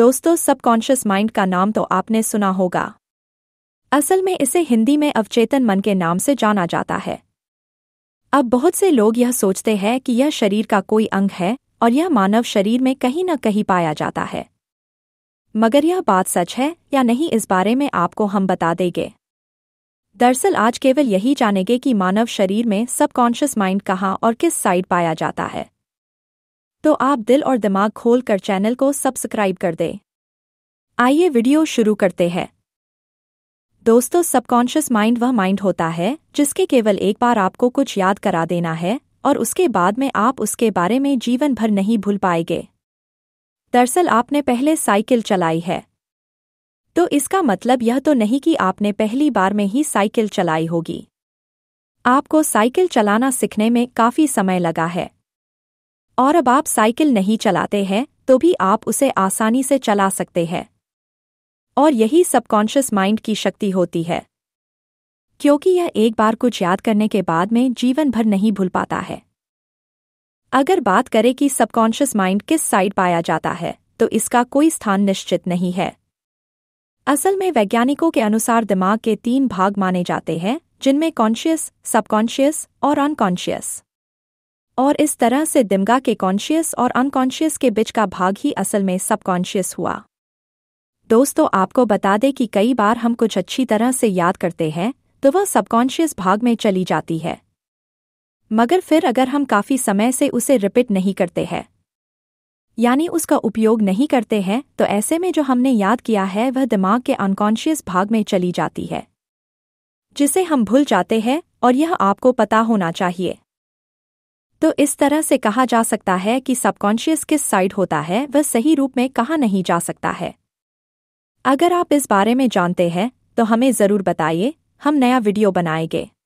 दोस्तों subconscious mind का नाम तो आपने सुना होगा असल में इसे हिंदी में अवचेतन मन के नाम से जाना जाता है अब बहुत से लोग यह सोचते हैं कि यह शरीर का कोई अंग है और यह मानव शरीर में कहीं न कहीं पाया जाता है मगर यह बात सच है या नहीं इस बारे में आपको हम बता देंगे दरअसल आज केवल यही जानेंगे कि मानव शरीर में सबकॉन्शियस माइंड कहाँ और किस साइड पाया जाता है तो आप दिल और दिमाग खोल कर चैनल को सब्सक्राइब कर दें आइए वीडियो शुरू करते हैं दोस्तों सबकॉन्शियस माइंड वह माइंड होता है जिसके केवल एक बार आपको कुछ याद करा देना है और उसके बाद में आप उसके बारे में जीवन भर नहीं भूल पाएंगे दरअसल आपने पहले साइकिल चलाई है तो इसका मतलब यह तो नहीं कि आपने पहली बार में ही साइकिल चलाई होगी आपको साइकिल चलाना सीखने में काफ़ी समय लगा है और अब आप साइकिल नहीं चलाते हैं तो भी आप उसे आसानी से चला सकते हैं और यही सबकॉन्शियस माइंड की शक्ति होती है क्योंकि यह एक बार कुछ याद करने के बाद में जीवन भर नहीं भूल पाता है अगर बात करें कि सबकॉन्शियस माइंड किस साइड पाया जाता है तो इसका कोई स्थान निश्चित नहीं है असल में वैज्ञानिकों के अनुसार दिमाग के तीन भाग माने जाते हैं जिनमें कॉन्शियस सबकॉन्शियस और अनकॉन्शियस और इस तरह से दिमगा के कॉन्शियस और अनकॉन्शियस के बीच का भाग ही असल में सबकॉन्शियस हुआ दोस्तों आपको बता दें कि कई बार हम कुछ अच्छी तरह से याद करते हैं तो वह सबकॉन्शियस भाग में चली जाती है मगर फिर अगर हम काफ़ी समय से उसे रिपीट नहीं करते हैं यानी उसका उपयोग नहीं करते हैं तो ऐसे में जो हमने याद किया है वह दिमाग के अनकॉन्शियस भाग में चली जाती है जिसे हम भूल जाते हैं और यह आपको पता होना चाहिए तो इस तरह से कहा जा सकता है कि सबकॉन्शियस किस साइड होता है वह सही रूप में कहा नहीं जा सकता है अगर आप इस बारे में जानते हैं तो हमें ज़रूर बताइए हम नया वीडियो बनाएंगे